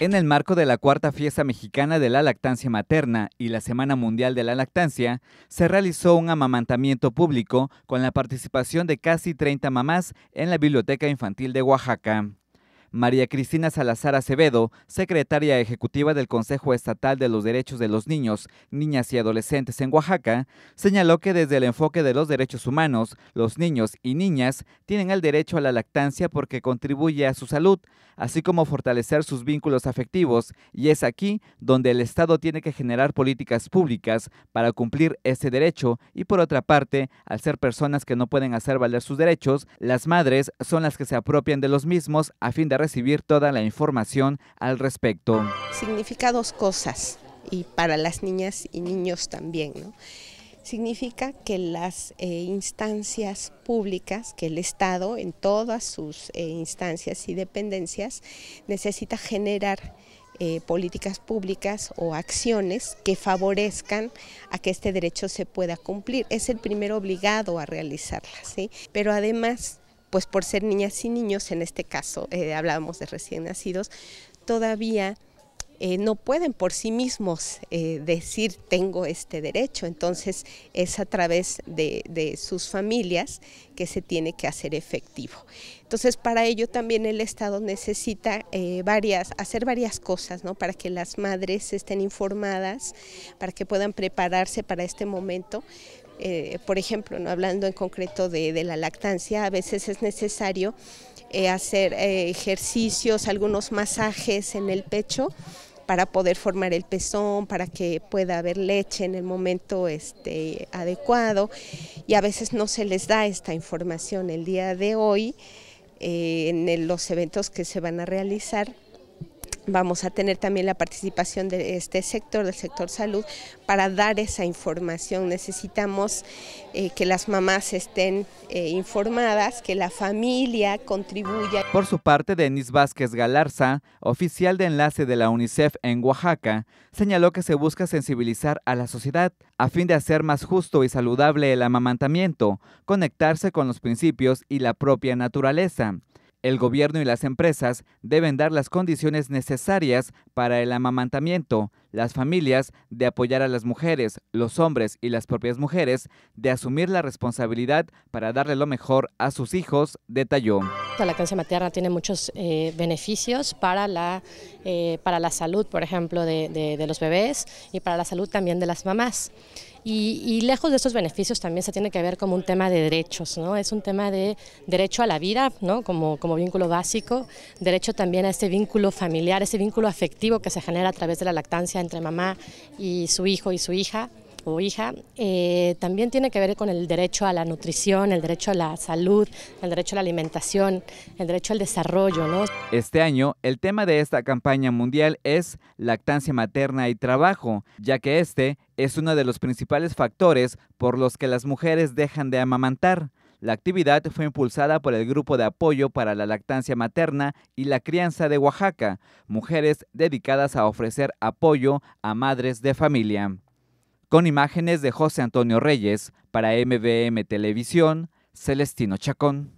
En el marco de la Cuarta Fiesta Mexicana de la Lactancia Materna y la Semana Mundial de la Lactancia, se realizó un amamantamiento público con la participación de casi 30 mamás en la Biblioteca Infantil de Oaxaca. María Cristina Salazar Acevedo, secretaria ejecutiva del Consejo Estatal de los Derechos de los Niños, Niñas y Adolescentes en Oaxaca, señaló que desde el enfoque de los derechos humanos, los niños y niñas tienen el derecho a la lactancia porque contribuye a su salud, así como fortalecer sus vínculos afectivos, y es aquí donde el Estado tiene que generar políticas públicas para cumplir ese derecho y por otra parte, al ser personas que no pueden hacer valer sus derechos, las madres son las que se apropian de los mismos a fin de recibir toda la información al respecto. Significa dos cosas, y para las niñas y niños también, ¿no? significa que las eh, instancias públicas, que el Estado en todas sus eh, instancias y dependencias necesita generar eh, políticas públicas o acciones que favorezcan a que este derecho se pueda cumplir. Es el primero obligado a realizarlas, ¿sí? pero además pues por ser niñas y niños, en este caso eh, hablábamos de recién nacidos, todavía eh, no pueden por sí mismos eh, decir tengo este derecho. Entonces es a través de, sus familias que se tiene que hacer efectivo. Entonces para ello también el Estado necesita varias, hacer varias cosas, ¿no? Para que las madres estén informadas, para que puedan prepararse para este momento, eh, por ejemplo, ¿no? hablando en concreto de, la lactancia, a veces es necesario eh, hacer eh, ejercicios, algunos masajes en el pecho para poder formar el pezón, para que pueda haber leche en el momento este, adecuado. Y a veces no se les da esta información. El día de hoy, en los eventos que se van a realizar, vamos a tener también la participación de este sector, del sector salud, para dar esa información. Necesitamos eh, que las mamás estén eh, informadas, que la familia contribuya. Por su parte, Denis Vázquez Galarza, oficial de enlace de la UNICEF en Oaxaca, señaló que se busca sensibilizar a la sociedad a fin de hacer más justo y saludable el amamantamiento, conectarse con los principios y la propia naturaleza. El gobierno y las empresas deben dar las condiciones necesarias para el amamantamiento, las familias de apoyar a las mujeres, los hombres y las propias mujeres de asumir la responsabilidad para darle lo mejor a sus hijos, detalló. La lactancia materna tiene muchos eh, beneficios para la, eh, para la salud, por ejemplo, de, los bebés y para la salud también de las mamás. Y, lejos de esos beneficios también se tiene que ver como un tema de derechos, ¿no? Es un tema de derecho a la vida, ¿no? Como, como vínculo básico, derecho también a este vínculo familiar, ese vínculo afectivo que se genera a través de la lactancia entre mamá y su hijo y su hija o hija, eh, también tiene que ver con el derecho a la nutrición, el derecho a la salud, el derecho a la alimentación, el derecho al desarrollo. Este año, el tema de esta campaña mundial es lactancia materna y trabajo, ya que este es uno de los principales factores por los que las mujeres dejan de amamantar. La actividad fue impulsada por el Grupo de Apoyo para la Lactancia Materna y la Crianza de Oaxaca, mujeres dedicadas a ofrecer apoyo a madres de familia. Con imágenes de José Antonio Reyes, para MBM Televisión, Celestino Chacón.